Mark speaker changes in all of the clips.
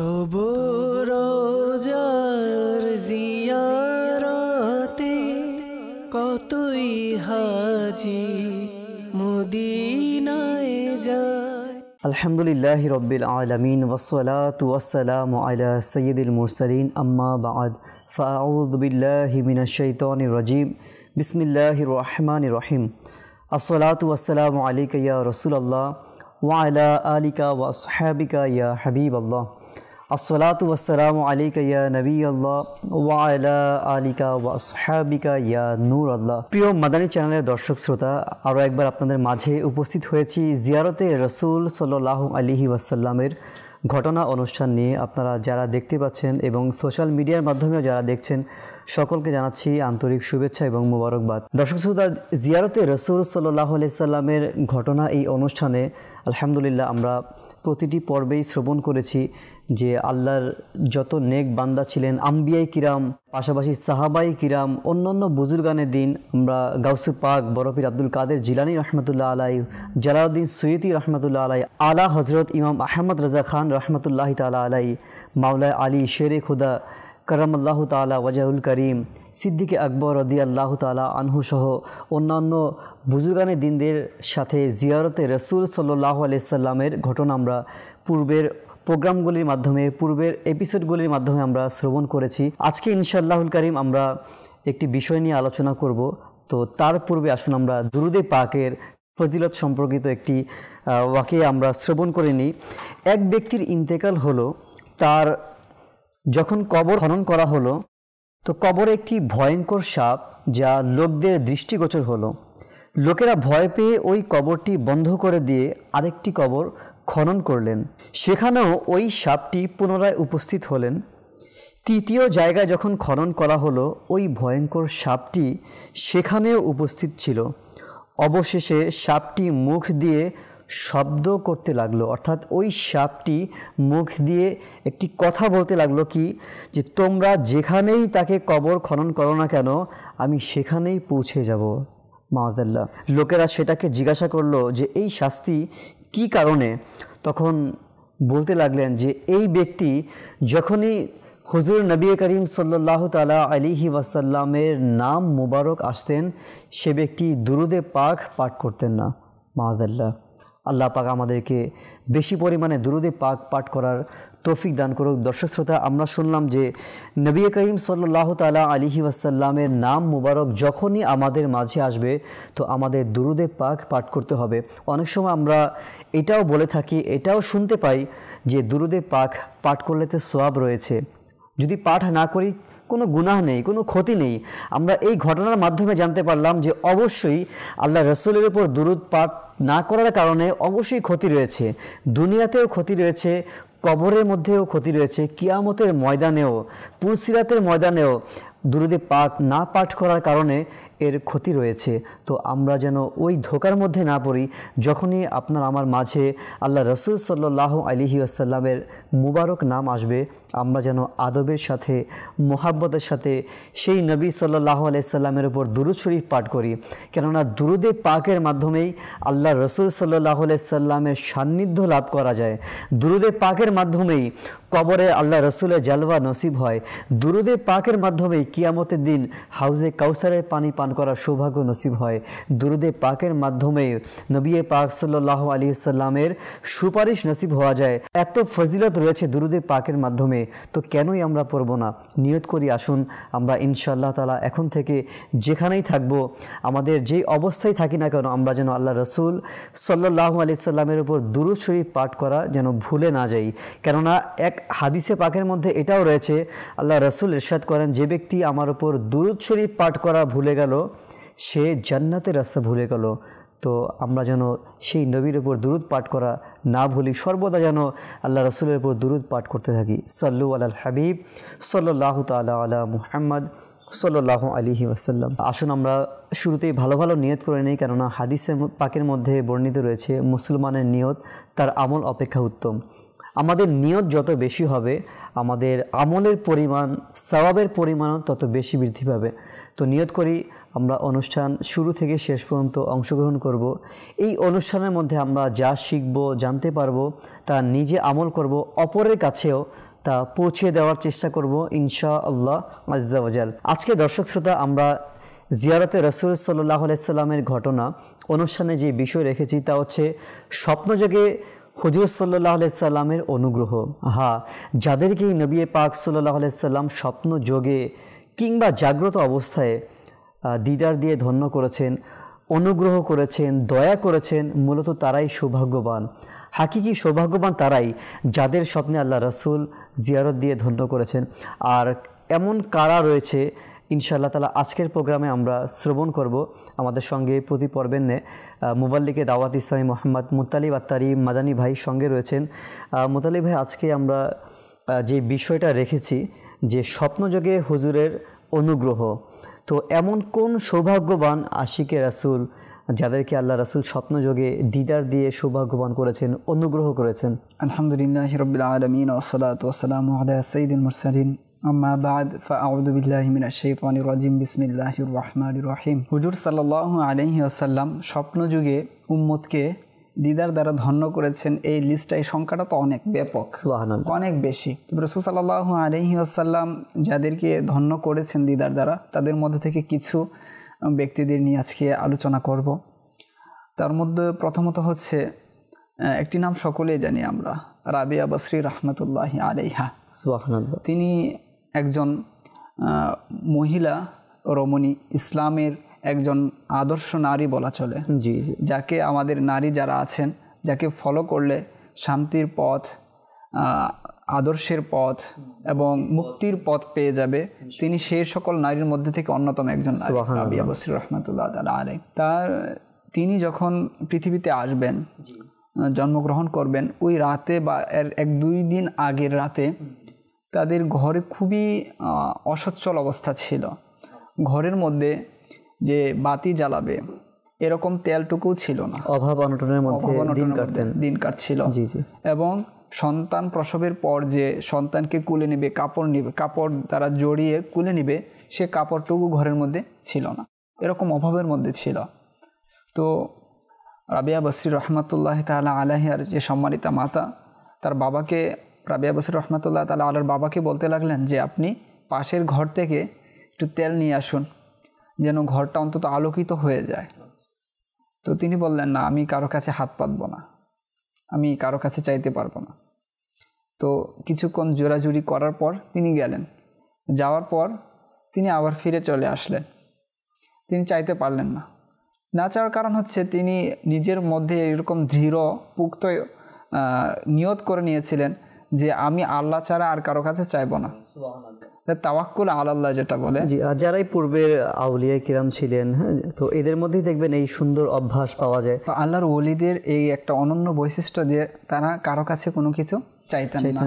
Speaker 1: তব রোজার জিয়ারাতে কতই হাজি মদিনায় যায় আলহামদুলিল্লাহ রব্বিল আলমিন ওসলাত ওয়াসালাম আলা সৈয়দুল মুরসালিন আম্মা বাদ ফাউদ বিল্লাহ মিনা শৈতন রাজিম বিসমিল্লাহ রহমান রহিম আসসালাতু ওয়াসালাম আলিকা ইয়া রসুল আল্লাহ ওয়ালা আলিকা ওয়াসহাবিকা ইয়া হাবিব আল্লাহ আসসালাতু আসসালাম আলিকা ইয়া নবী আল্লাহ ওয়া আলা আলিকা ওয়া ওয়াসহাবিকা ইয়া নূর আল্লাহ প্রিয় মাদানী চ্যানেলের দর্শক শ্রোতা আরও একবার আপনাদের মাঝে উপস্থিত হয়েছি জিয়ারতে রসুল সাল্লাহ আলিহি ওয়াসাল্লামের ঘটনা অনুষ্ঠান নিয়ে আপনারা যারা দেখতে পাচ্ছেন এবং সোশ্যাল মিডিয়ার মাধ্যমেও যারা দেখছেন সকলকে জানাচ্ছি আন্তরিক শুভেচ্ছা এবং মোবারকবাদ দর্শক শ্রোতা জিয়ারতে রসুল সাল্লাহ সাল্লামের ঘটনা এই অনুষ্ঠানে আলহামদুলিল্লাহ আমরা প্রতিটি পর্বেই শ্রবণ করেছি যে আল্লাহর যত নেক বান্দা ছিলেন আম্বিয়াই কিরাম পাশাপাশি সাহাবাই কিরাম অন্যান্য বুজুর্গানের দিন আমরা গাউসু পাক বরফির আব্দুল কাদের জিলানি রহমতুল্লাহ আলাই জালাউদ্দিন সৈয়দি রহমতুল্লাহ আলাই আলা হজরত ইমাম আহমদ রাজা খান রহমতুল্লাহ তালা আলাই মাওলা আলী শেরে খুদা করম আল্লাহ তালা ওয়াজাউল করিম সিদ্দিকে আকবর রদি আল্লাহ তালা আনহু সহ অন্যান্য বুজুরগানে দিনদের সাথে জিয়ারতে রসুল সাল্লাহ আলাইসাল্লামের ঘটনা আমরা পূর্বের প্রোগ্রামগুলির মাধ্যমে পূর্বের এপিসোডগুলির মাধ্যমে আমরা শ্রবণ করেছি আজকে ইনশাল্লাহুল করিম আমরা একটি বিষয় নিয়ে আলোচনা করব তো তার পূর্বে আসুন আমরা দুরুদে পাকের ফজিলত সম্পর্কিত একটি ওয়াকে আমরা শ্রবণ করে নিই এক ব্যক্তির ইন্তেকাল হলো তার যখন কবর খনন করা হলো তো কবরে একটি ভয়ঙ্কর সাপ যা লোকদের দৃষ্টিগোচর হলো লোকেরা ভয় পেয়ে ওই কবরটি বন্ধ করে দিয়ে আরেকটি কবর খনন করলেন সেখানেও ওই সাপটি পুনরায় উপস্থিত হলেন তৃতীয় জায়গায় যখন খনন করা হলো ওই ভয়ঙ্কর সাপটি সেখানেও উপস্থিত ছিল অবশেষে সাপটি মুখ দিয়ে শব্দ করতে লাগলো অর্থাৎ ওই সাপটি মুখ দিয়ে একটি কথা বলতে লাগলো কি যে তোমরা যেখানেই তাকে কবর খনন করো না কেন আমি সেখানেই পৌঁছে যাব মাহাদাল্লাহ লোকেরা সেটাকে জিজ্ঞাসা করলো যে এই শাস্তি কি কারণে তখন বলতে লাগলেন যে এই ব্যক্তি যখনই হুজুর নবী করিম সাল্লাহ তালা আলিহি ওয়াসাল্লামের নাম মুবারক আসতেন সে ব্যক্তি দুরুদে পাক পাঠ করতেন না মাহাদাল্লাহ আল্লাহ পাক আমাদেরকে বেশি পরিমাণে দুরুদে পাক পাঠ করার তৌফিক দান করুক দর্শক শ্রোতা আমরা শুনলাম যে নবী করিম সাল্লাহ তালা আলিহি ওয়াসাল্লামের নাম মুবারক যখনই আমাদের মাঝে আসবে তো আমাদের দুরুদে পাক পাঠ করতে হবে অনেক সময় আমরা এটাও বলে থাকি এটাও শুনতে পাই যে দুরুদে পাক পাঠ করলে তো সোয়াব রয়েছে যদি পাঠ না করি কোনো গুনাহ নেই কোনো ক্ষতি নেই আমরা এই ঘটনার মাধ্যমে জানতে পারলাম যে অবশ্যই আল্লাহ রসুলের উপর দুরুদ পাঠ না করার কারণে অবশ্যই ক্ষতি রয়েছে দুনিয়াতেও ক্ষতি রয়েছে কবরের মধ্যেও ক্ষতি রয়েছে কিয়ামতের ময়দানেও পুরসিরাতের ময়দানেও দুরুদে পাক না পাঠ করার কারণে এর ক্ষতি রয়েছে তো আমরা যেন ওই ধোকার মধ্যে না পড়ি যখনই আপনার আমার মাঝে আল্লাহ রসুল সাল্লাহ আলিহি আসাল্লামের মুবারক নাম আসবে আমরা যেন আদবের সাথে মোহাব্বতের সাথে সেই নবী সাল্লাহ আলাইসাল্লামের উপর দুরুদ শরীফ পাঠ করি কেননা দুরুদে পাকের মাধ্যমেই আল্লাহ রসুল সাল্লাহ আলাইসাল্লামের সান্নিধ্য লাভ করা যায় দুরুদে পাকের মাধ্যমেই কবরে আল্লাহ রসুলের জালওয়া নসিব হয় দুরুদে পাকের মাধ্যমেই কিয়ামতের দিন হাউজে কাউসারের পানি পান পান করার সৌভাগ্য নসিব হয় দুরুদে পাকের মাধ্যমে নবিয়ে পাক সাল্লাহ আলী সাল্লামের সুপারিশ নসিব হওয়া যায় এত ফজিলত রয়েছে দুরুদে পাকের মাধ্যমে তো কেনই আমরা পড়ব না নিয়ত করি আসুন আমরা ইনশাল্লাহ তালা এখন থেকে যেখানেই থাকব আমাদের যেই অবস্থায় থাকি না কেন আমরা যেন আল্লাহ রসুল সাল্লাহ আলি সাল্লামের উপর দুরুদ শরীফ পাঠ করা যেন ভুলে না যাই কেননা এক হাদিসে পাকের মধ্যে এটাও রয়েছে আল্লাহ রসুল এরশাদ করেন যে ব্যক্তি আমার উপর দুরুদ শরীফ পাঠ করা ভুলে গেল সে জান্নাতের রাস্তা ভুলে গেল তো আমরা যেন সেই নবীর ওপর দুরুদ পাঠ করা না ভুলি সর্বদা যেন আল্লাহ রসুলের ওপর দুরুদ পাঠ করতে থাকি সাল্লু আল হাবিব সাল্লাহ তালা আলা মুহাম্মদ সাল্লাহ আলিহি ওয়াসাল্লাম আসুন আমরা শুরুতেই ভালো ভালো নিয়ত করে নিই কেননা হাদিসের পাকের মধ্যে বর্ণিত রয়েছে মুসলমানের নিয়ত তার আমল অপেক্ষা উত্তম আমাদের নিয়ত যত বেশি হবে আমাদের আমলের পরিমাণ স্বভাবের পরিমাণও তত বেশি বৃদ্ধি পাবে তো নিয়ত করি আমরা অনুষ্ঠান শুরু থেকে শেষ পর্যন্ত অংশগ্রহণ করব। এই অনুষ্ঠানের মধ্যে আমরা যা শিখব জানতে পারবো তা নিজে আমল করব অপরের কাছেও তা পৌঁছে দেওয়ার চেষ্টা করব ইনশা আল্লাহ আজাল আজকে দর্শক শ্রোতা আমরা জিয়ারতে রসুল সাল্লাহ আলাইসাল্লামের ঘটনা অনুষ্ঠানে যে বিষয় রেখেছি তা হচ্ছে স্বপ্নযোগে হজুর সাল্লাহ আলাইসাল্লামের অনুগ্রহ হা যাদেরকেই নবী পাক সাল্লাহ আলাইসাল্লাম স্বপ্ন যোগে কিংবা জাগ্রত অবস্থায় দিদার দিয়ে ধন্য করেছেন অনুগ্রহ করেছেন দয়া করেছেন মূলত তারাই সৌভাগ্যবান হাকিকি সৌভাগ্যবান তারাই যাদের স্বপ্নে আল্লাহ রসুল জিয়ারত দিয়ে ধন্য করেছেন আর এমন কারা রয়েছে ইনশাআল্লাহ তালা আজকের প্রোগ্রামে আমরা শ্রবণ করব আমাদের সঙ্গে প্রতি পর্বের নে মুবাল্লিকে দাওয়াত ইসলামী মোহাম্মদ মুতালিব আত্তারি মাদানী ভাই সঙ্গে রয়েছেন মুতালিব ভাই আজকে আমরা যে বিষয়টা রেখেছি যে স্বপ্নযোগে হুজুরের অনুগ্রহ তো এমন কোন সৌভাগ্যবান আশিকে রাসুল যাদেরকে আল্লাহ রাসুল স্বপ্নযোগে
Speaker 2: দিদার দিয়ে সৌভাগ্যবান করেছেন অনুগ্রহ করেছেন আলহামদুলিল্লাহ রবিল আলমিন ওসলাত ওসালাম আল্লাহ সঈদিন মুরসালিন আম্মা বাদ ফাউদু বিল্লাহি মিনাশ হুজুর সাল্লাল্লাহু আলাইহি ওয়াসাল্লাম স্বপ্নযুগে উম্মতকে দিদার দ্বারা ধন্য করেছেন এই এই সংখ্যাটা তো অনেক ব্যাপক অনেক বেশি রসুল সাল্লাহ আলহি আসাল্লাম যাদেরকে ধন্য করেছেন দিদার দ্বারা তাদের মধ্যে থেকে কিছু ব্যক্তিদের নিয়ে আজকে আলোচনা করব তার মধ্যে প্রথমত হচ্ছে একটি নাম সকলেই জানি আমরা রাবিয়া বসরি রহমতুল্লাহ আলাইহা তিনি একজন মহিলা রমণী ইসলামের একজন আদর্শ নারী বলা চলে জি জি যাকে আমাদের নারী যারা আছেন যাকে ফলো করলে শান্তির পথ আদর্শের পথ এবং মুক্তির পথ পেয়ে যাবে তিনি সেই সকল নারীর মধ্যে থেকে অন্যতম একজন রাবিয়া বসির রহমতুল্লাহ আলে তার তিনি যখন পৃথিবীতে আসবেন জন্মগ্রহণ করবেন ওই রাতে বা এর এক দুই দিন আগের রাতে তাদের ঘরে খুবই অসচ্ছল অবস্থা ছিল ঘরের মধ্যে যে বাতি জ্বালাবে এরকম তেলটুকু ছিল না অভাব অনটনের মধ্যে দিন কাটতেন দিন কাটছিল জি জি এবং সন্তান প্রসবের পর যে সন্তানকে কুলে নেবে কাপড় নেবে কাপড় তারা জড়িয়ে কুলে নেবে সে কাপড়টুকু ঘরের মধ্যে ছিল না এরকম অভাবের মধ্যে ছিল তো রাবিয়া বসির রহমতুল্লাহ তালা আলাহিয়ার যে সম্মানিতা মাতা তার বাবাকে রাবিয়া বসির রহমতুল্লাহ তালা আলার বাবাকে বলতে লাগলেন যে আপনি পাশের ঘর থেকে একটু তেল নিয়ে আসুন যেন ঘরটা অন্তত আলোকিত হয়ে যায় তো তিনি বললেন না আমি কারো কাছে হাত পাতব না আমি কারো কাছে চাইতে পারবো না তো কিছুক্ষণ জোরাজুরি করার পর তিনি গেলেন যাওয়ার পর তিনি আবার ফিরে চলে আসলেন তিনি চাইতে পারলেন না না চাওয়ার কারণ হচ্ছে তিনি নিজের মধ্যে এরকম দৃঢ় পুক্ত নিয়ত করে নিয়েছিলেন যে আমি আল্লাহ ছাড়া আর কারো কাছে চাইব না তাওয়াক্কুল আল্লাহ যেটা
Speaker 1: বলে জি আর যারাই পূর্বে আউলিয়া কিরাম ছিলেন হ্যাঁ, তো এদের মধ্যেই দেখবেন এই সুন্দর অভ্যাস পাওয়া যায় আল্লাহর ওলিদের
Speaker 2: এই একটা অনন্য বৈশিষ্ট্য যে তারা কারো কাছে কোনো কিছু চাইতেন না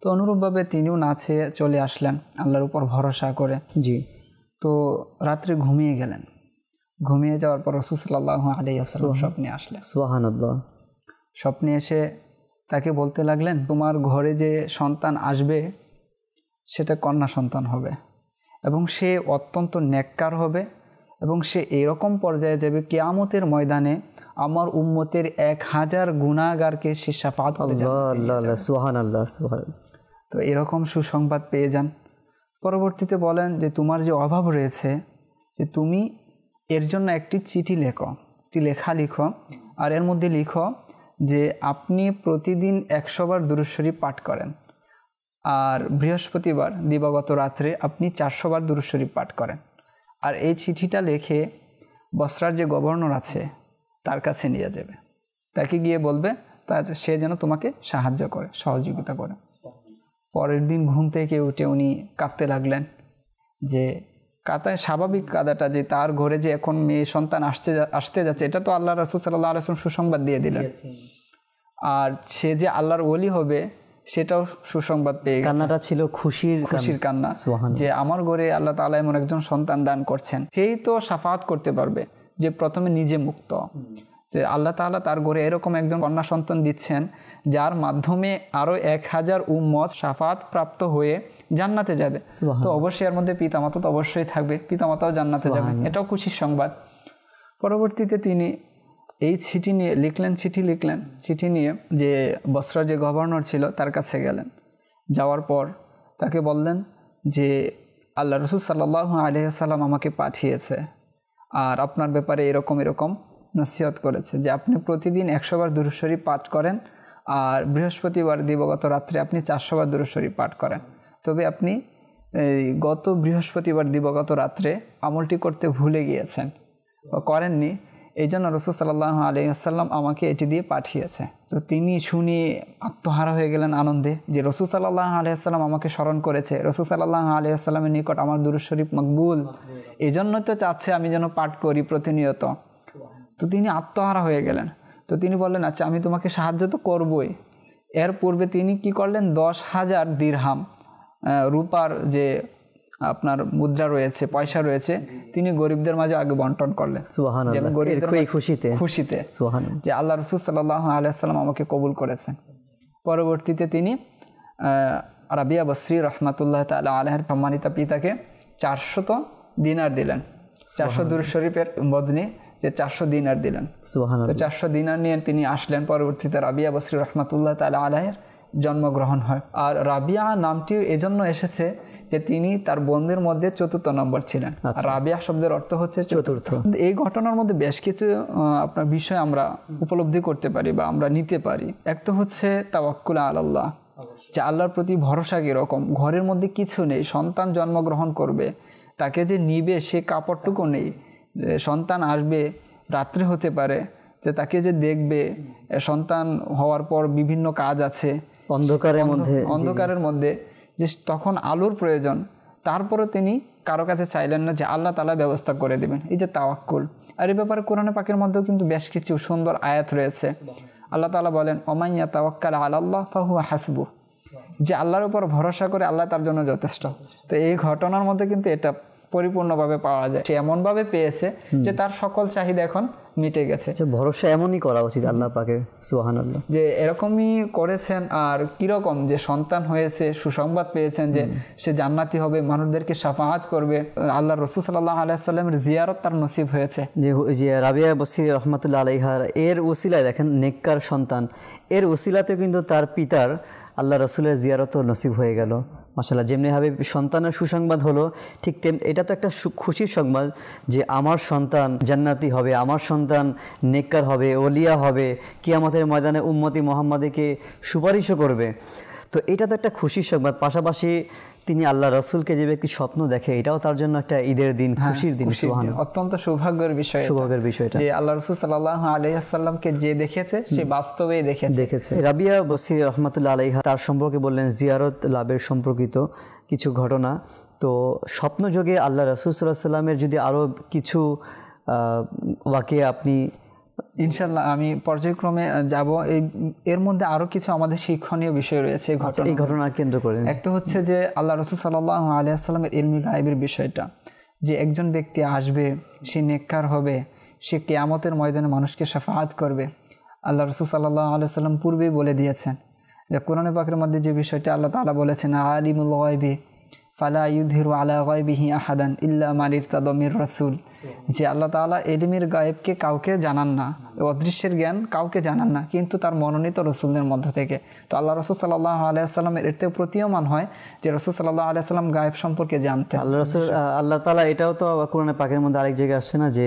Speaker 2: তো অনুরূপভাবে তিনিও নাচে চলে আসলেন আল্লাহর উপর ভরসা করে জি তো রাত্রে ঘুমিয়ে গেলেন ঘুমিয়ে যাওয়ার পর রসুসাল্লাহ আলিয়াসাল্লাম স্বপ্নে আসলেন সোহানুল্লাহ স্বপ্নে এসে তাকে বলতে লাগলেন তোমার ঘরে যে সন্তান আসবে সেটা কন্যা সন্তান হবে এবং সে অত্যন্ত নেককার হবে এবং সে এরকম পর্যায়ে যাবে কেয়ামতের ময়দানে আমার উম্মতের এক হাজার গুণাগারকে সে সাফাত তো এরকম সুসংবাদ পেয়ে যান পরবর্তীতে বলেন যে তোমার যে অভাব রয়েছে যে তুমি এর জন্য একটি চিঠি লেখো একটি লেখা লিখো আর এর মধ্যে লিখো যে আপনি প্রতিদিন একশোবার দুরুশ্বরী পাঠ করেন আর বৃহস্পতিবার দিবাগত রাত্রে আপনি চারশোবার দুরুশরীফ পাঠ করেন আর এই চিঠিটা লেখে বসরার যে গভর্নর আছে তার কাছে নিয়ে যাবে তাকে গিয়ে বলবে তা সে যেন তোমাকে সাহায্য করে সহযোগিতা করে পরের দিন ঘুম থেকে উঠে উনি কাঁপতে লাগলেন যে কাতায় স্বাভাবিক কাদাটা যে তার ঘরে যে এখন মেয়ে সন্তান আসছে আসতে যাচ্ছে এটা তো আল্লাহ রাসুল সাল্লাহ আলসম সুসংবাদ দিয়ে দিলেন আর সে যে আল্লাহর ওলি হবে সেটাও সুসংবাদ পেয়ে কান্নাটা ছিল খুশির খুশির কান্না যে আমার ঘরে আল্লাহ তালা এমন একজন সন্তান দান করছেন সেই তো সাফাত করতে পারবে যে প্রথমে নিজে মুক্ত যে আল্লাহ তালা তার ঘরে এরকম একজন কন্যা সন্তান দিচ্ছেন যার মাধ্যমে আরও এক হাজার উম্মত সাফাত প্রাপ্ত হয়ে জান্নাতে যাবে তো অবশ্যই এর মধ্যে পিতামাতা তো অবশ্যই থাকবে পিতামাতাও জান্নাতে যাবে এটাও খুশির সংবাদ পরবর্তীতে তিনি এই চিঠি নিয়ে লিখলেন চিঠি লিখলেন চিঠি নিয়ে যে বস্ত্র যে গভর্নর ছিল তার কাছে গেলেন যাওয়ার পর তাকে বললেন যে আল্লাহ রসুল সাল্লাহ আলহাম আমাকে পাঠিয়েছে আর আপনার ব্যাপারে এরকম এরকম নসিহত করেছে যে আপনি প্রতিদিন একশোবার দুরুশ্বরী পাঠ করেন আর বৃহস্পতিবার দিবগত রাত্রে আপনি চারশোবার দুরুশ্বরী পাঠ করেন তবে আপনি গত বৃহস্পতিবার দিবগত রাত্রে আমলটি করতে ভুলে গিয়েছেন করেননি এই জন্য রসুল সাল্লাহ আলী আসাল্লাম আমাকে এটি দিয়ে পাঠিয়েছে তো তিনি শুনে আত্মহারা হয়ে গেলেন আনন্দে যে রসুল সাল্লাহ আলি আসাল্লাম আমাকে স্মরণ করেছে রসুল সাল্লাহ আলি আসাল্লামের নিকট আমার দুরু শরীফ মকবুল এই জন্যই তো চাচ্ছে আমি যেন পাঠ করি প্রতিনিয়ত তো তিনি আত্মহারা হয়ে গেলেন তো তিনি বললেন আচ্ছা আমি তোমাকে সাহায্য তো করবই এর পূর্বে তিনি কি করলেন দশ হাজার দীর্হাম রূপার যে আপনার মুদ্রা রয়েছে পয়সা রয়েছে তিনি গরিবদের মাঝে আগে বন্টন করলেন
Speaker 1: খুশিতে খুশিতে যে
Speaker 2: আল্লাহ রসুল সাল্লাহ আলাইসাল্লাম আমাকে কবুল করেছেন পরবর্তীতে তিনি রাবিয়া বসরি রহমাতুল্লাহ তাল্লাহ আলহের সম্মানিতা পিতাকে চারশত দিনার দিলেন চারশো দূর শরীফের বদনি যে চারশো দিনার দিলেন তো চারশো দিনার নিয়ে তিনি আসলেন পরবর্তীতে রাবিয়া বসরি রহমাতুল্লাহ তাল্লাহ আলহের জন্মগ্রহণ হয় আর রাবিয়া নামটিও এজন্য এসেছে যে তিনি তার বোনদের মধ্যে চতুর্থ নম্বর ছিলেন আচ্ছা। রাবিয়া শব্দের অর্থ হচ্ছে চতুর্থ এই ঘটনার মধ্যে বেশ কিছু আপনার বিষয় আমরা উপলব্ধি করতে পারি বা আমরা নিতে পারি এক তো হচ্ছে তাওয়াক্কুল আল্লাহ যে আল্লাহর প্রতি ভরসা কীরকম ঘরের মধ্যে কিছু নেই সন্তান জন্মগ্রহণ করবে তাকে যে নিবে সে কাপড়টুকু নেই সন্তান আসবে রাত্রে হতে পারে যে তাকে যে দেখবে সন্তান হওয়ার পর বিভিন্ন কাজ আছে অন্ধকারের মধ্যে অন্ধকারের মধ্যে যে তখন আলোর প্রয়োজন তারপরে তিনি কারো কাছে চাইলেন না যে আল্লাহ তালা ব্যবস্থা করে দেবেন এই যে তাওয়াক্কুল আর এই ব্যাপারে কোরআনে পাখির মধ্যেও কিন্তু বেশ কিছু সুন্দর আয়াত রয়েছে আল্লাহ তালা বলেন অমাইয়া তাওয়াক্কাল আল্লাহ ফাহু হাসবু যে আল্লাহর উপর ভরসা করে আল্লাহ তার জন্য যথেষ্ট তো এই ঘটনার মধ্যে কিন্তু এটা পরিপূর্ণভাবে পাওয়া যায় সে এমনভাবে পেয়েছে যে তার সকল চাহিদা এখন মিটে গেছে আচ্ছা, ভরসা এমনই করা উচিত আল্লাহ পাকে সুহান আল্লাহ যে এরকমই করেছেন আর কিরকম যে সন্তান হয়েছে সুসংবাদ পেয়েছেন যে সে জান্নাতি হবে মানুষদেরকে সাফাহাত করবে আল্লাহ রসুল সাল্লাহ আলাইসাল্লামের জিয়ারত তার নসিব হয়েছে
Speaker 1: যে রাবিয়া বসির রহমতুল্লা আলাইহার এর উসিলায় দেখেন নেককার সন্তান এর উসিলাতে কিন্তু তার পিতার আল্লাহ রসুলের জিয়ারত নসিব হয়ে গেল মাসাল্লাহ যেমনিভাবে সন্তানের সুসংবাদ হলো ঠিক তেম এটা তো একটা খুশির সংবাদ যে আমার সন্তান জান্নাতি হবে আমার সন্তান নেককার হবে ওলিয়া হবে কিয়ামতের ময়দানে উম্মতি মোহাম্মদীকে সুপারিশও করবে তো এটা তো একটা খুশির সংবাদ পাশাপাশি তিনি আল্লাহ রসুলকে যে ব্যক্তি স্বপ্ন দেখে এটাও তার জন্য একটা ঈদের দিন হ্যাঁ, খুশির দিন
Speaker 2: অত্যন্ত সৌভাগ্যের বিষয়
Speaker 1: সৌভাগ্যের বিষয় যে আল্লাহ
Speaker 2: রসুল সাল্লাহ আলহিহাসাল্লামকে যে দেখেছে সে বাস্তবে দেখেছে দেখেছে হ্যাঁ।
Speaker 1: রাবিয়া বসির রহমতুল্লাহ আলহা তার সম্পর্কে বললেন জিয়ারত লাভের সম্পর্কিত কিছু ঘটনা তো স্বপ্নযোগে আল্লাহ রসুল সাল্লাহ সাল্লামের যদি
Speaker 2: আরও কিছু ওয়াকে আপনি ইনশাল্লাহ আমি পর্যায়ক্রমে যাব এই এর মধ্যে আরও কিছু আমাদের শিক্ষণীয় বিষয় রয়েছে এই আচ্ছা, ঘটনা কেন্দ্র করে একটা হচ্ছে যে আল্লাহ রসুল সাল্লাহ আলিয়াস্লামের ইলমি গায়েবের বিষয়টা যে একজন ব্যক্তি আসবে সে নেককার হবে সে কেয়ামতের ময়দানে মানুষকে সাফাহাত করবে আল্লাহ রসুল সাল্লাহ আলিয়া সাল্লাম পূর্বেই বলে দিয়েছেন যে কোরআনে পাখের মধ্যে যে বিষয়টা আল্লাহ তালা বলেছেন আলিমুল আলা আহাদান ইল্লা মালির তাদমির রসুল যে আল্লাহ তালা এলিমির গায়েবকে কাউকে জানান না অদৃশ্যের জ্ঞান কাউকে জানান না কিন্তু তার মনোনীত রসুলদের মধ্য থেকে তো আল্লাহ রসুল সাল্লাহ আলাইসাল্লামের এতে প্রতীয়মান হয় যে রসুল সাল্লাহ আলাইসাল্লাম গায়েব সম্পর্কে জানতে আল্লাহ রসুল আল্লাহ তালা এটাও তো কোরআনে
Speaker 1: পাকের মধ্যে আরেক জায়গায় আসছে না যে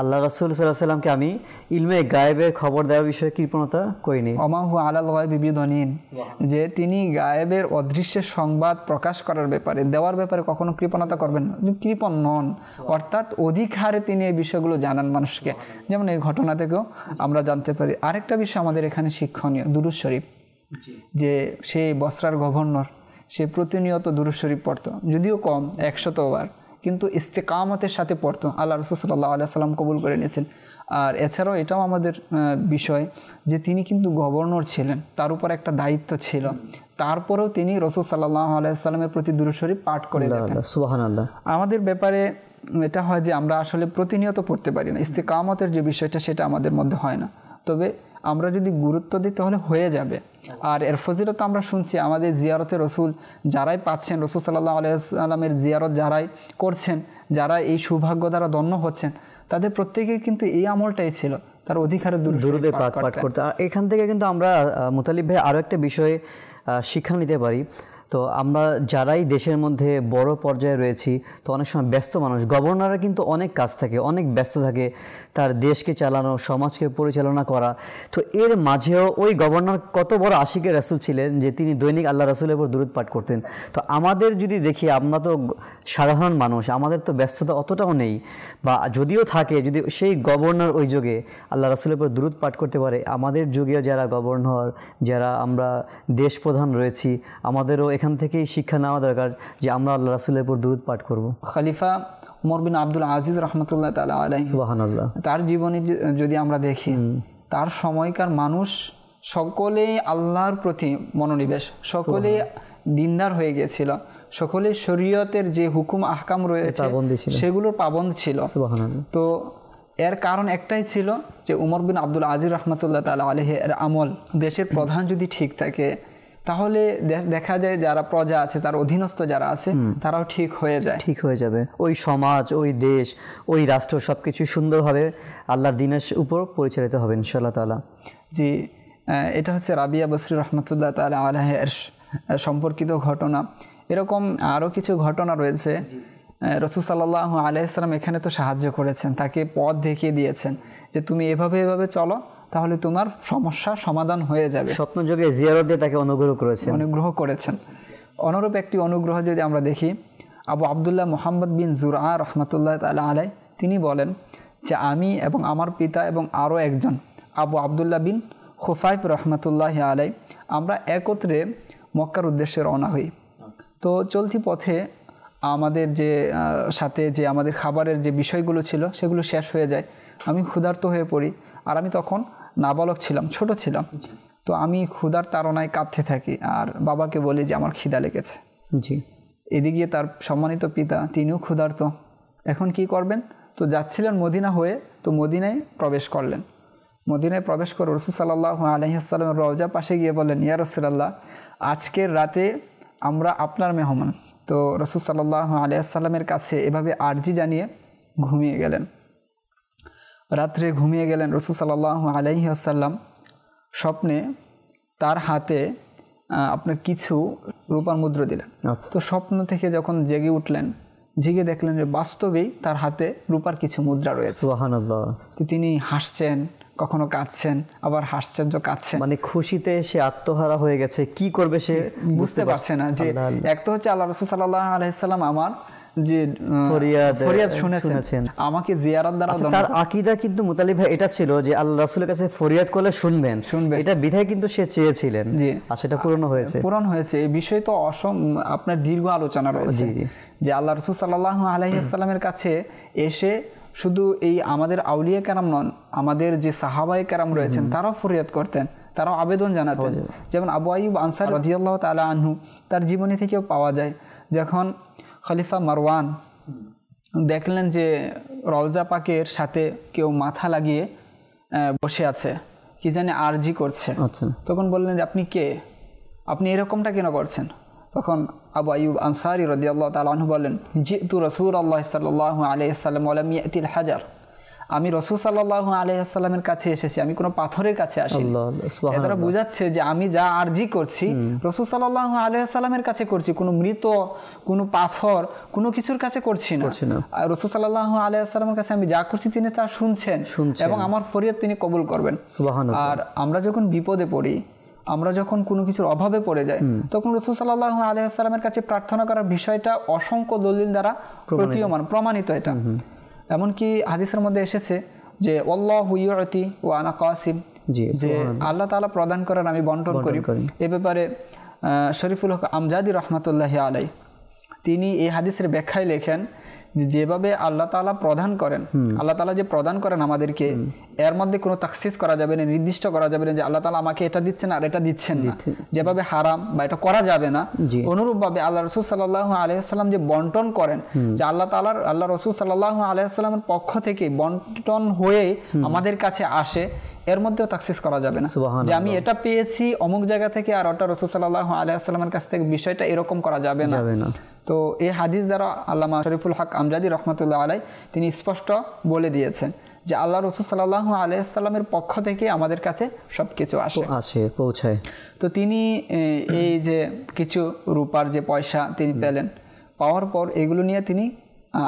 Speaker 1: আল্লাহ রসুল সাল্লাহ সাল্লামকে আমি ইলমে গায়েবের খবর দেওয়ার
Speaker 2: বিষয়ে কৃপণতা করিনি অমাহু আলাল গয়েব বিবিদনিন যে তিনি গায়েবের অদৃশ্যের সংবাদ প্রকাশ করার ব্যাপারে দেওয়ার ব্যাপারে কখনো কৃপণতা করবেন না কৃপণ নন আচ্ছা। অর্থাৎ অধিক হারে তিনি এই বিষয়গুলো জানান মানুষকে যেমন এই ঘটনা থেকেও আমরা জানতে পারি আরেকটা বিষয় আমাদের এখানে শিক্ষণীয় দুরুজ শরীফ যে সে বস্রার গভর্নর সে প্রতিনিয়ত দুরুজ শরীফ পড়ত যদিও কম একশত ওভার কিন্তু ইস্তেকামতের সাথে পড়তো আল্লাহ রসুল্লাহ আলিয়া সাল্লাম কবুল করে নিয়েছেন আর এছাড়াও এটাও আমাদের বিষয় যে তিনি কিন্তু গভর্নর ছিলেন তার উপর একটা দায়িত্ব ছিল তারপরেও তিনি রসুল সাল্লাহ আলাইসাল্লামের প্রতি দূরস্বরী পাঠ করে আমাদের ব্যাপারে এটা হয় যে আমরা আসলে প্রতিনিয়ত পড়তে পারি না ইস্তেকামতের যে বিষয়টা সেটা আমাদের মধ্যে হয় না তবে আমরা যদি গুরুত্ব দিই তাহলে হয়ে যাবে আর এর ফজিলত আমরা শুনছি আমাদের জিয়ারতে রসুল যারাই পাচ্ছেন রসুল সাল্লাহ আলাইসাল্লামের জিয়ারত যারাই করছেন যারা এই সৌভাগ্য দ্বারা দন্য হচ্ছেন তাদের প্রত্যেকের কিন্তু এই আমলটাই ছিল তার অধিকারে দূরদে পাঠ পাঠ করতে
Speaker 1: এখান থেকে কিন্তু আমরা মুতালিব ভাই আরও একটা বিষয়ে შიქანით ებარი তো আমরা যারাই দেশের মধ্যে বড় পর্যায়ে রয়েছি তো অনেক সময় ব্যস্ত মানুষ গভর্নররা কিন্তু অনেক কাজ থাকে অনেক ব্যস্ত থাকে তার দেশকে চালানো সমাজকে পরিচালনা করা তো এর মাঝেও ওই গভর্নর কত বড় আশিকের রাসুল ছিলেন যে তিনি দৈনিক আল্লাহ রাসুলের উপর দূরত পাঠ করতেন তো আমাদের যদি দেখি আমরা তো সাধারণ মানুষ আমাদের তো ব্যস্ততা অতটাও নেই বা যদিও থাকে যদি সেই গভর্নর ওই যুগে আল্লাহ রাসুলের উপর দূরত পাঠ করতে পারে আমাদের যুগেও যারা গভর্নর যারা আমরা দেশ প্রধান রয়েছি আমাদেরও এখান থেকেই শিক্ষা নেওয়া দরকার যে আমরা আল্লাহ রাসুলের উপর
Speaker 2: দূর পাঠ করব খালিফা উমর বিন আব্দুল আজিজ রহমতুল্লাহ তালা তার জীবনী যদি আমরা দেখি তার সময়কার মানুষ সকলে আল্লাহর প্রতি মনোনিবেশ সকলে দিনদার হয়ে গেছিল সকলে শরীয়তের যে হুকুম আহকাম রয়েছে সেগুলোর পাবন্দ ছিল তো এর কারণ একটাই ছিল যে উমর বিন আব্দুল আজির রহমতুল্লাহ তালা এর আমল দেশের প্রধান যদি ঠিক থাকে তাহলে দেখা যায় যারা প্রজা আছে তার অধীনস্থ যারা আছে তারাও ঠিক হয়ে যায়
Speaker 1: ঠিক হয়ে যাবে ওই সমাজ ওই দেশ ওই রাষ্ট্র সব কিছু সুন্দরভাবে আল্লাহর দিনের উপর পরিচালিত হবে ইনশাল্লাহ তালা
Speaker 2: জি এটা হচ্ছে রাবিয়া বসরি রহমতুল্লাহ তালা এর সম্পর্কিত ঘটনা এরকম আরও কিছু ঘটনা রয়েছে রসুল সাল্লাহ আলাইসালাম এখানে তো সাহায্য করেছেন তাকে পথ দেখিয়ে দিয়েছেন যে তুমি এভাবে এভাবে চলো তাহলে তোমার সমস্যা সমাধান হয়ে যাবে স্বপ্নযোগে জিয়ারতে তাকে অনুগ্রহ করেছেন অনুগ্রহ করেছেন অনুরূপ একটি অনুগ্রহ যদি আমরা দেখি আবু আবদুল্লাহ মোহাম্মদ বিন জুরআ রহমতুল্লাহ তালা আলাই তিনি বলেন যে আমি এবং আমার পিতা এবং আরও একজন আবু আবদুল্লাহ বিন খুফাইফ রহমতুল্লাহ আলাই আমরা একত্রে মক্কার উদ্দেশ্যে রওনা হই তো চলতি পথে আমাদের যে সাথে যে আমাদের খাবারের যে বিষয়গুলো ছিল সেগুলো শেষ হয়ে যায় আমি ক্ষুধার্ত হয়ে পড়ি আর আমি তখন নাবালক ছিলাম ছোট ছিলাম তো আমি ক্ষুধার তাড়নায় কাঁদতে থাকি আর বাবাকে বলি যে আমার খিদা লেগেছে জি এদিকে তার সম্মানিত পিতা তিনিও ক্ষুধার্ত এখন কি করবেন তো যাচ্ছিলেন মদিনা হয়ে তো মদিনায় প্রবেশ করলেন মদিনায় প্রবেশ করে রসুল সাল্লাহ আলহিহাসাল্লামের রওজা পাশে গিয়ে বলেন ইয়া রসুলাল্লাহ আজকের রাতে আমরা আপনার মেহমান তো রসুল সাল্লাহ আলিয়াসাল্লামের কাছে এভাবে আর্জি জানিয়ে ঘুমিয়ে গেলেন রাত্রে ঘুমিয়ে গেলেন রসুল সাল্লাহ আলাইহি আসাল্লাম স্বপ্নে তার হাতে আপনার কিছু রূপার মুদ্রা দিলেন আচ্ছা। তো স্বপ্ন থেকে যখন জেগে উঠলেন জেগে দেখলেন যে বাস্তবেই তার হাতে রূপার কিছু মুদ্রা রয়েছে তিনি হাসছেন কখনো কাঁদছেন আবার হাস্যর্য কাঁদছেন মানে খুশিতে সে আত্মহারা হয়ে গেছে কি করবে সে বুঝতে পারছে না যে এক তো হচ্ছে আল্লাহ রসুল সাল্লাহ আলাইসাল্লাম আমার যে ফরিয়াদ শুনেছেন আমাকে জিয়ারত দ্বারা আচ্ছা, তার কিন্তু মুতালিব ভাই এটা ছিল যে আল্লাহ কাছে ফরিয়াদ করলে
Speaker 1: শুনবেন শুনবেন এটা বিধায় কিন্তু সে চেয়েছিলেন জি আর সেটা পূরণ
Speaker 2: হয়েছে পূরণ হয়েছে এই বিষয়ে তো অসম আপনার দীর্ঘ আলোচনা রয়েছে যে আল্লাহ কাছে এসে শুধু এই আমাদের আউলিয়া কেরাম নন আমাদের যে সাহাবাই কেরাম রয়েছেন তারাও ফরিয়াদ করতেন তারাও আবেদন জানাতেন যেমন আবু আইব আনসার রাদিয়াল্লাহু তাআলা আনহু তার জীবনী থেকেও পাওয়া যায় যখন খলিফা মারওয়ান দেখলেন যে রওজা পাকের সাথে কেউ মাথা লাগিয়ে বসে আছে কি জানে আরজি করছে আচ্ছা। তখন বললেন যে আপনি কে আপনি এরকমটা কেন করছেন তখন আবু আয়ুব আনসারি রদিয়াল্লাহ তালু বলেন জি তু রসুল আল্লাহ সাল্লাহ আলিয়া সাল্লাম হাজার আমি রসুল সাল্লাহ আলহামের কাছে এসেছি আমি কোনো পাথরের কাছে আসি তারা বুঝাচ্ছে যে আমি যা আর্জি করছি রসুল সাল্লাহ আলহামের কাছে করছি কোনো মৃত কোনো পাথর কোনো কিছুর কাছে করছি না আর রসুল সাল্লাহ আলহামের কাছে আমি যা করছি তিনি তা শুনছেন এবং আমার ফরিয়ত তিনি কবুল করবেন আর আমরা যখন বিপদে পড়ি আমরা যখন কোনো কিছুর অভাবে পড়ে যাই তখন রসুল সাল্লাহ আলহামের কাছে প্রার্থনা করার বিষয়টা অসংখ্য দলিল দ্বারা প্রতীয়মান প্রমাণিত এটা এমনকি হাদিসের মধ্যে এসেছে যে অল্লাহ হুইয়তি ও আনা কাসিম যে আল্লাহ তালা প্রদান করার আমি বন্টন করি এ ব্যাপারে শরীফুল হক আমজাদি রহমতুল্লাহ আলাই তিনি এই হাদিসের ব্যাখ্যায় লেখেন যেভাবে আল্লাহ তালা প্রদান করেন আল্লাহ তালা যে প্রদান করেন আমাদেরকে এর মধ্যে কোনো তাকসিস করা যাবে না নির্দিষ্ট করা যাবে না যে আল্লাহ তালা আমাকে এটা দিচ্ছেন আর এটা দিচ্ছেন যেভাবে হারাম বা এটা করা যাবে না অনুরূপভাবে আল্লাহ রসুল সাল্লাহ আলিয়াল্লাম যে বন্টন করেন যে আল্লাহ তালার আল্লাহ রসুল সাল্লাহ আলিয়াল্লামের পক্ষ থেকে বন্টন হয়ে আমাদের কাছে আসে এর মধ্যেও তাকসিস করা যাবে না যে আমি এটা পেয়েছি অমুক জায়গা থেকে আর ওটা রসুসাল্লাহ আলাইসাল্লামের কাছ থেকে বিষয়টা এরকম করা যাবে না তো এই হাদিস দ্বারা আল্লামা শরীফুল হক আমজাদি রহমতুল্লাহ আলাই তিনি স্পষ্ট বলে দিয়েছেন যে আল্লাহ রসুল সাল্লাহ আলাইসাল্লামের পক্ষ থেকে আমাদের কাছে সব কিছু আসে
Speaker 1: আসে পৌঁছায়
Speaker 2: তো তিনি এই যে কিছু রূপার যে পয়সা তিনি পেলেন পাওয়ার পর এগুলো নিয়ে তিনি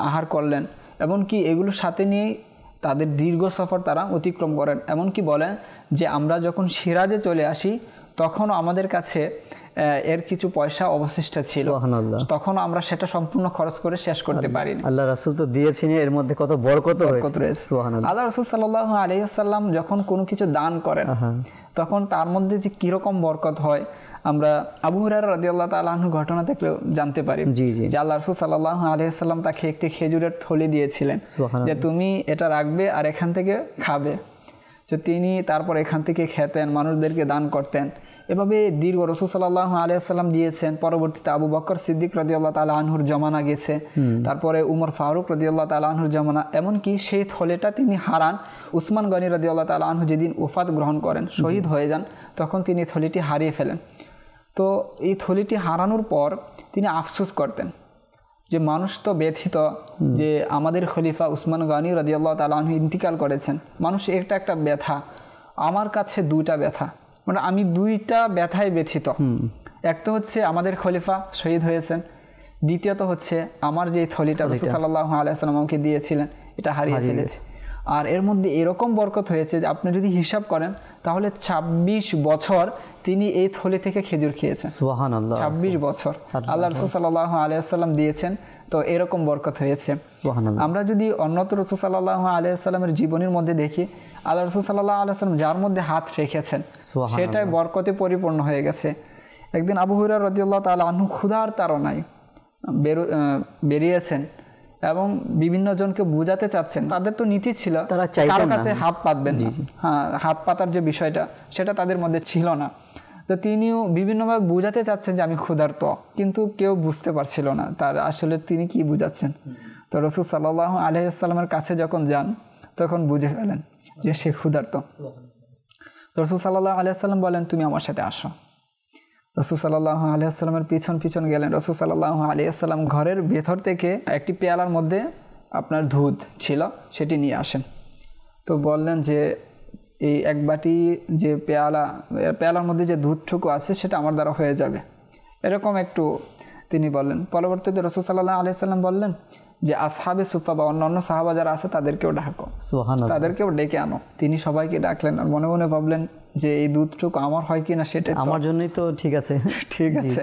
Speaker 2: আহার করলেন এমনকি এগুলো সাথে নিয়ে তাদের দীর্ঘ সফর তারা অতিক্রম করেন এমনকি বলেন যে আমরা যখন সিরাজে চলে আসি তখন আমাদের কাছে এর কিছু পয়সা অবশিষ্ট ছিল তখন আমরা সেটা সম্পূর্ণ খরচ করে শেষ করতে পারি আল্লাহ রাসুল তো দিয়েছেন এর মধ্যে কত বরকত রয়েছে আল্লাহ রসুল সাল্লাহ আলহিহাল্লাম যখন কোনো কিছু দান করেন তখন তার মধ্যে যে কীরকম বরকত হয় আমরা আবু হুরার রাজি আল্লাহ তালাহন ঘটনা থেকে জানতে পারি জি জি যে আল্লাহ রসুল সাল্লাহ আলহিহাল্লাম তাকে একটি খেজুরের থলি দিয়েছিলেন যে তুমি এটা রাখবে আর এখান থেকে খাবে যে তিনি তারপর এখান থেকে খেতেন মানুষদেরকে দান করতেন এভাবে দীর্ঘ রসুল সাল্লাহ আলিয়াল্লাম দিয়েছেন পরবর্তীতে আবু বকর সিদ্দিক আল্লাহ তাল আনহুর জমানা গেছে তারপরে উমর ফারুক আল্লাহ তাল আনহুর জমানা এমনকি সেই থলেটা তিনি হারান উসমান গনি আল্লাহ তাল আনহু যেদিন উফাত গ্রহণ করেন শহীদ হয়ে যান তখন তিনি থলিটি হারিয়ে ফেলেন তো এই থলিটি হারানোর পর তিনি আফসোস করতেন যে মানুষ তো ব্যথিত যে আমাদের খলিফা উসমান গানি রদিয়াল্লাহ তালন ইন্তিকাল করেছেন মানুষ এটা একটা ব্যথা আমার কাছে দুইটা ব্যথা মানে আমি দুইটা ব্যথায় ব্যথিত এক তো হচ্ছে আমাদের খলিফা শহীদ হয়েছেন দ্বিতীয়ত হচ্ছে আমার যে থলিটা সাল্লাহ আলিয়া আমাকে দিয়েছিলেন এটা হারিয়ে ফেলেছে আর এর মধ্যে এরকম বরকত হয়েছে যে আপনি যদি হিসাব করেন তাহলে ২৬ বছর তিনি এই থলি থেকে খেজুর খেয়েছেন ছাব্বিশ বছর আল্লাহ রসুল আলিয়াল্লাম দিয়েছেন তো এরকম বরকত হয়েছে আমরা যদি অন্যত রসুল সাল্লাহ আলিয়াল্লামের জীবনের মধ্যে দেখি আল্লাহ রসুল সাল্লাহ আলিয়াল্লাম যার মধ্যে হাত রেখেছেন সেটাই বরকতে পরিপূর্ণ হয়ে গেছে একদিন আবু হুরার রদিউল্লাহ তাল আহ ক্ষুধার তারনায় বেরো বেরিয়েছেন এবং বিভিন্ন জনকে বোঝাতে চাচ্ছেন তাদের তো নীতি ছিল তারা কারো কাছে হাত পাতবেন হ্যাঁ হাত পাতার যে বিষয়টা সেটা তাদের মধ্যে ছিল না তো তিনিও বিভিন্নভাবে বোঝাতে চাচ্ছেন যে আমি ক্ষুধার্ত কিন্তু কেউ বুঝতে পারছিল না তার আসলে তিনি কি বুঝাচ্ছেন তো রসুল সাল্লাহ আলহিসাল্লামের কাছে যখন যান তখন বুঝে ফেলেন যে সে ক্ষুধার্ত রসুল সাল্লাহ আলিয়া সাল্লাম বলেন তুমি আমার সাথে আসো রসুল সাল্লাহ আলিয়াস্লামের পিছন পিছন গেলেন রসুল সাল্লাহ আলিয়াস্লাম ঘরের ভেতর থেকে একটি পেয়ালার মধ্যে আপনার দুধ ছিল সেটি নিয়ে আসেন তো বললেন যে এই এক বাটি যে পেয়ালা পেয়ালার মধ্যে যে দুধটুকু আছে সেটা আমার দ্বারা হয়ে যাবে এরকম একটু তিনি বললেন পরবর্তীতে রসুল সাল্লাহ আলিয়াল্লাম বললেন যে আসহাবে সুফা বা অন্য অন্য সাহাবা যারা আছে তাদেরকেও ডাকো তাদেরকেও ডেকে আনো তিনি সবাইকে ডাকলেন আর মনে মনে ভাবলেন যে এই দুধটুকু আমার হয় কি না সেটা আমার জন্যই তো ঠিক আছে ঠিক আছে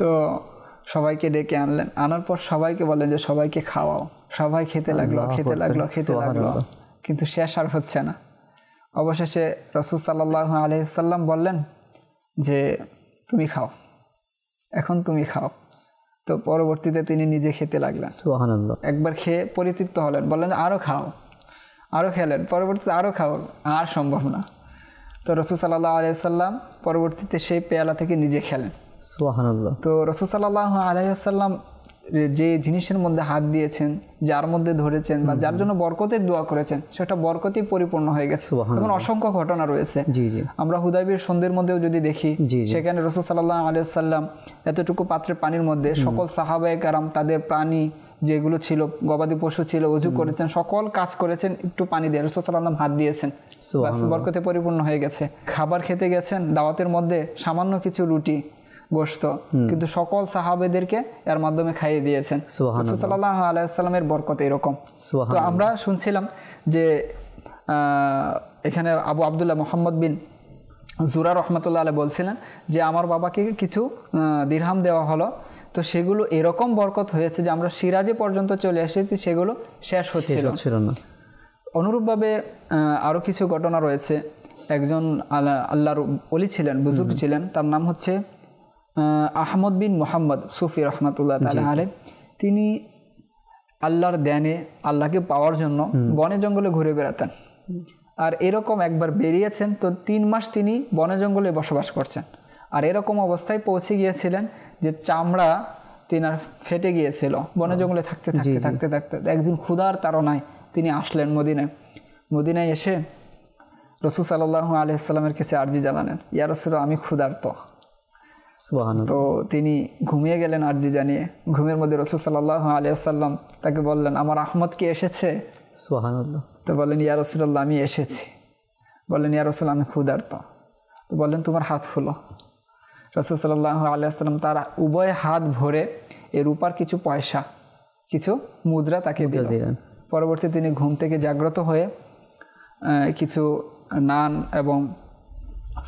Speaker 2: তো সবাইকে ডেকে আনলেন আনার পর সবাইকে বলেন যে সবাইকে খাওয়াও সবাই খেতে লাগলো খেতে লাগলো খেতে লাগলো কিন্তু শেষ আর হচ্ছে না অবশেষে রসুল সাল্লাহ আলহিসাল্লাম বললেন যে তুমি খাও এখন তুমি খাও তো পরবর্তীতে তিনি নিজে খেতে লাগলেন একবার খেয়ে পরিতৃপ্ত হলেন বললেন আরও খাও আরও খেলেন পরবর্তীতে আরও খাও আর সম্ভব না তো রসুল সাল্লাহ আলিয়াল্লাম পরবর্তীতে সেই পেয়ালা থেকে নিজে খেলেন সোহানাল্লাহ তো রসুল সাল্লাহ আলাইসাল্লাম যে জিনিসের মধ্যে হাত দিয়েছেন যার মধ্যে ধরেছেন বা যার জন্য বরকতের দোয়া করেছেন সেটা বরকতই পরিপূর্ণ হয়ে গেছে এবং অসংখ্য ঘটনা রয়েছে জি জি আমরা হুদাইবির সন্ধ্যের মধ্যেও যদি দেখি সেখানে রসুল সাল্লাহ সাল্লাম এতটুকু পাত্রের পানির মধ্যে সকল সাহাবায় কারাম তাদের প্রাণী যেগুলো ছিল গবাদি পশু ছিল উজু করেছেন সকল কাজ করেছেন একটু পানি দিয়ে সাল্লাম হাত দিয়েছেন বরকতে পরিপূর্ণ হয়ে গেছে খাবার খেতে গেছেন দাওয়াতের মধ্যে সামান্য কিছু রুটি গোস্ত কিন্তু সকল সাহাবেদেরকে এর মাধ্যমে খাইয়ে দিয়েছেন সাল্লাহ আলাইসাল্লামের বরকত এরকম তো আমরা শুনছিলাম যে এখানে আবু আবদুল্লাহ মোহাম্মদ বিন জুরা রহমতুল্লাহ আলাই বলছিলেন যে আমার বাবাকে কিছু দিরহাম দেওয়া হলো তো সেগুলো এরকম বরকত হয়েছে যে আমরা সিরাজে পর্যন্ত চলে এসেছি সেগুলো শেষ হচ্ছিল না অনুরূপভাবে আরও কিছু ঘটনা রয়েছে একজন আল্লাহ আল্লাহর অলি ছিলেন বুজুর্গ ছিলেন তার নাম হচ্ছে আহমদ বিন মোহাম্মদ সুফি রহমতুল্লাহ আলে তিনি আল্লাহর দ্যানে আল্লাহকে পাওয়ার জন্য বনে জঙ্গলে ঘুরে বেড়াতেন আর এরকম একবার বেরিয়েছেন তো তিন মাস তিনি বনে জঙ্গলে বসবাস করছেন আর এরকম অবস্থায় পৌঁছে গিয়েছিলেন যে চামড়া তিনি আর ফেটে গিয়েছিল বনে জঙ্গলে থাকতে থাকতে থাকতে থাকতে একদিন ক্ষুধার তাড়নায় তিনি আসলেন মদিনায় মদিনায় এসে রসুল সাল্লাহ আলহিসাল্লামের কাছে আর্জি জানালেন ইয়া রসুল আমি ক্ষুধার্ত তো তিনি ঘুমিয়ে গেলেন আর্জি জানিয়ে ঘুমের মধ্যে রসুল সাল্লাহ আলিয়াল্লাম তাকে বললেন আমার আহমদ কি এসেছে সোহানুল্লাহ তো বললেন ইয়া রসুল্লাহ আমি এসেছি বললেন ইয়া রসুল আমি ক্ষুধার্ত তো বললেন তোমার হাত ফুলো রসুল সাল্লাহ আলিয়াল্লাম তার উভয় হাত ভরে এর উপার কিছু পয়সা কিছু মুদ্রা তাকে দিলেন পরবর্তী তিনি ঘুম থেকে জাগ্রত হয়ে কিছু নান এবং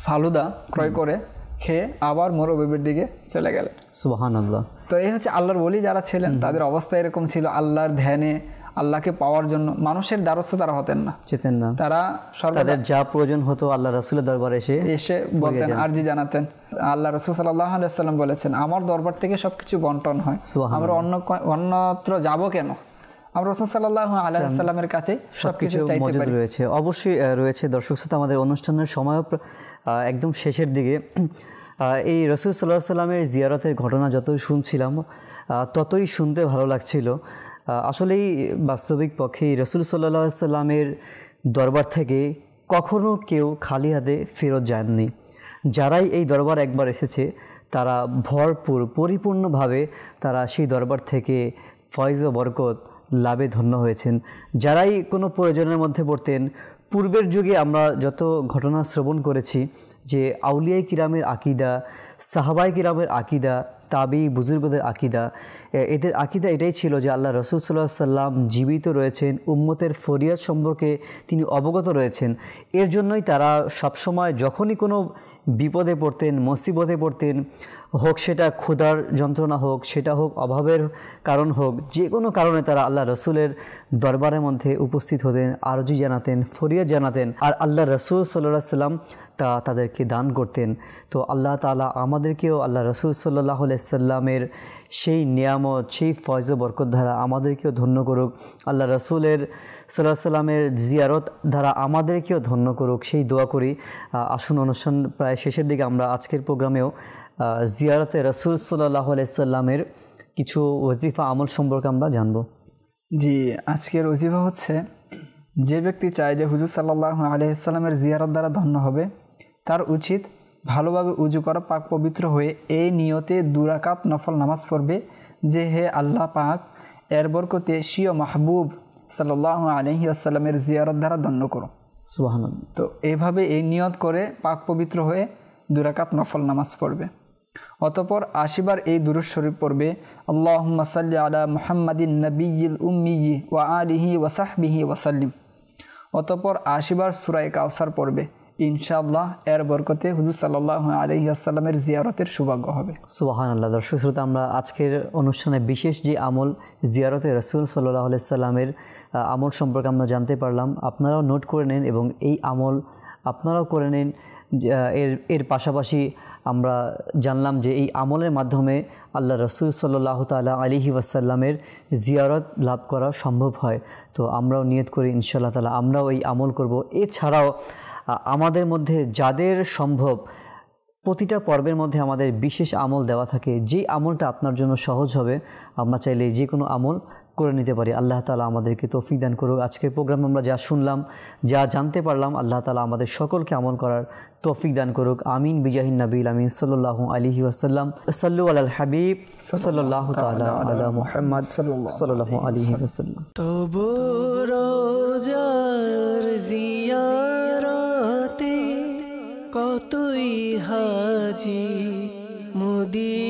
Speaker 2: ফালুদা ক্রয় করে খেয়ে আবার মরুভূমির দিকে চলে গেলেন সুবাহান আল্লাহ তো এই হচ্ছে আল্লাহর বলি যারা ছিলেন তাদের অবস্থা এরকম ছিল আল্লাহর ধ্যানে আল্লাহকে পাওয়ার জন্য মানুষের দ্বারস্থ তারা হতেন না যেতেন না তারা তাদের যা প্রয়োজন হতো আল্লাহ রাসুলের দরবারে এসে এসে বলতেন আর্জি জানাতেন আল্লাহ রসুল সাল্লাহ আলাইসাল্লাম বলেছেন আমার দরবার থেকে সব কিছু বন্টন হয় আমরা অন্য অন্যত্র যাব কেন জিয়ারতের
Speaker 1: ঘটনা যতই শুনছিলাম ততই শুনতে ভালো লাগছিল আসলেই বাস্তবিক পক্ষে রসুল সাল্লা সাল্লামের দরবার থেকে কখনও কেউ খালি হাতে ফেরত যাননি যারাই এই দরবার একবার এসেছে তারা ভরপুর পরিপূর্ণভাবে তারা সেই দরবার থেকে ফয়জ ও বরকত লাভে ধন্য হয়েছেন যারাই কোনো প্রয়োজনের মধ্যে পড়তেন পূর্বের যুগে আমরা যত ঘটনা শ্রবণ করেছি যে আউলিয়াই কিরামের আকিদা সাহাবাই কিরামের আকিদা তাবি বুজুর্গদের আকিদা এদের আকিদা এটাই ছিল যে আল্লাহ রসুল সাল্লাহ সাল্লাম জীবিত রয়েছেন উম্মতের ফরিয়াদ সম্পর্কে তিনি অবগত রয়েছেন এর জন্যই তারা সবসময় যখনই কোনো বিপদে পড়তেন মুসিবতে পড়তেন হোক সেটা ক্ষুধার যন্ত্রণা হোক সেটা হোক অভাবের কারণ হোক যে কোনো কারণে তারা আল্লাহ রসুলের দরবারের মধ্যে উপস্থিত হতেন আরজি জানাতেন ফরিয়া জানাতেন আর আল্লাহ রসুল সাল্লাহ সাল্লাম তা তাদেরকে দান করতেন তো আল্লাহ তালা আমাদেরকেও আল্লাহ রসুল সাল্লাহ সাল্লামের সেই নিয়ামত সেই ফয়জ বরকত দ্বারা আমাদেরকেও ধন্য করুক আল্লাহ রসুলের সাল্লাহ সাল্লামের জিয়ারত দ্বারা আমাদেরকেও ধন্য করুক সেই দোয়া করি আসুন অনুষ্ঠান প্রায় শেষের দিকে আমরা আজকের প্রোগ্রামেও জিয়ারতে রসুল সাল্লাহ আলাইসাল্লামের
Speaker 2: কিছু ওজিফা আমল সম্পর্কে আমরা জানব জি আজকের ওজিফা হচ্ছে যে ব্যক্তি চায় যে হুজুর সাল্লাহ আলহিসাল্লামের জিয়ারত দ্বারা ধন্য হবে তার উচিত ভালোভাবে উজু করা পাক পবিত্র হয়ে এই নিয়তে দুরাকাত নফল নামাজ পড়বে যে হে আল্লাহ পাক এর বরকতে শিও মাহবুব সাল্লাহ আলহি আসসালামের জিয়ারত দ্বারা দণ্ড করো সুবাহ তো এইভাবে এই নিয়ত করে পাক পবিত্র হয়ে দুরাকাত নফল নামাজ পড়বে অতপর আশিবার এই দুরুজ শরীফ পড়বে আল্লাহ সাল্লি আলা মুহাম্মাদিন নবীল উম্মি ওয়া আলিহি ওয়াসাহবিহি ওয়াসাল্লিম অতপর আশিবার সুরায় কাউসার পড়বে ইনশাআল্লাহ এর বরকতে হুজুর সাল্লাহ আলহিহাসাল্লামের জিয়ারতের সৌভাগ্য হবে সুবাহান আল্লাহ দর্শক শ্রোতা আমরা
Speaker 1: আজকের অনুষ্ঠানে বিশেষ যে আমল জিয়ারতে রসুল সাল্লাহ আলাইসাল্লামের আমল সম্পর্কে আমরা জানতে পারলাম আপনারাও নোট করে নিন এবং এই আমল আপনারাও করে নিন এর এর পাশাপাশি আমরা জানলাম যে এই আমলের মাধ্যমে আল্লাহ রসুল সাল্লাহ তালা আলিহি ওয়াসাল্লামের জিয়ারত লাভ করা সম্ভব হয় তো আমরাও নিয়ত করি ইনশাল্লাহ তালা আমরাও এই আমল করব এছাড়াও আমাদের মধ্যে যাদের সম্ভব প্রতিটা পর্বের মধ্যে আমাদের বিশেষ আমল দেওয়া থাকে যে আমলটা আপনার জন্য সহজ হবে আমরা চাইলে যে কোনো আমল করে নিতে পারি আল্লাহ তালা আমাদেরকে তৌফিক দান করুক আজকের প্রোগ্রাম আমরা যা শুনলাম যা জানতে পারলাম আল্লাহ তালা আমাদের সকলকে আমল করার তৌফিক দান করুক আমিন বিজাহিন নাবিল আমিন সাল্লাহ আলহি আসাল্লাম সাল্লু আল হাবিব সাল্লাহ তালা মোহাম্মদ সাল্লাহ আলহি আসাল্লাম কতই হাজি মুদি